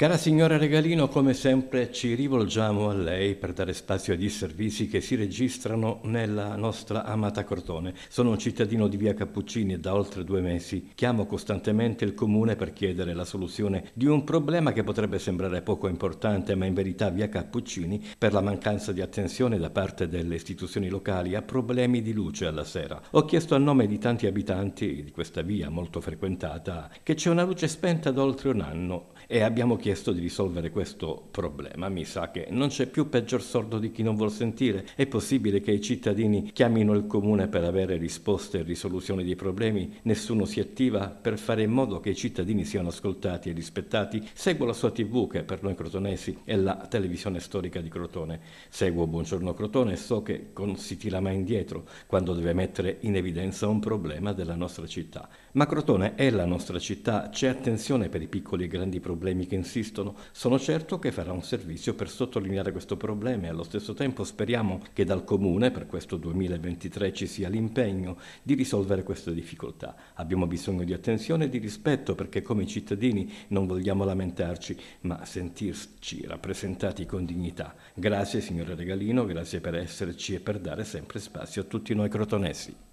Cara signora Regalino, come sempre ci rivolgiamo a lei per dare spazio agli servizi che si registrano nella nostra amata Cortone. Sono un cittadino di via Cappuccini e da oltre due mesi chiamo costantemente il comune per chiedere la soluzione di un problema che potrebbe sembrare poco importante, ma in verità via Cappuccini, per la mancanza di attenzione da parte delle istituzioni locali, ha problemi di luce alla sera. Ho chiesto a nome di tanti abitanti di questa via molto frequentata che c'è una luce spenta da oltre un anno e abbiamo chiesto chiesto di risolvere questo problema. Mi sa che non c'è più peggior sordo di chi non vuol sentire. È possibile che i cittadini chiamino il comune per avere risposte e risoluzioni dei problemi? Nessuno si attiva per fare in modo che i cittadini siano ascoltati e rispettati? Seguo la sua tv che per noi crotonesi è la televisione storica di Crotone. Seguo Buongiorno Crotone e so che non si tira mai indietro quando deve mettere in evidenza un problema della nostra città. Ma Crotone è la nostra città, c'è attenzione per i piccoli e grandi problemi che insistono esistono. Sono certo che farà un servizio per sottolineare questo problema e allo stesso tempo speriamo che dal Comune per questo 2023 ci sia l'impegno di risolvere queste difficoltà. Abbiamo bisogno di attenzione e di rispetto perché come cittadini non vogliamo lamentarci ma sentirci rappresentati con dignità. Grazie signore Regalino, grazie per esserci e per dare sempre spazio a tutti noi crotonesi.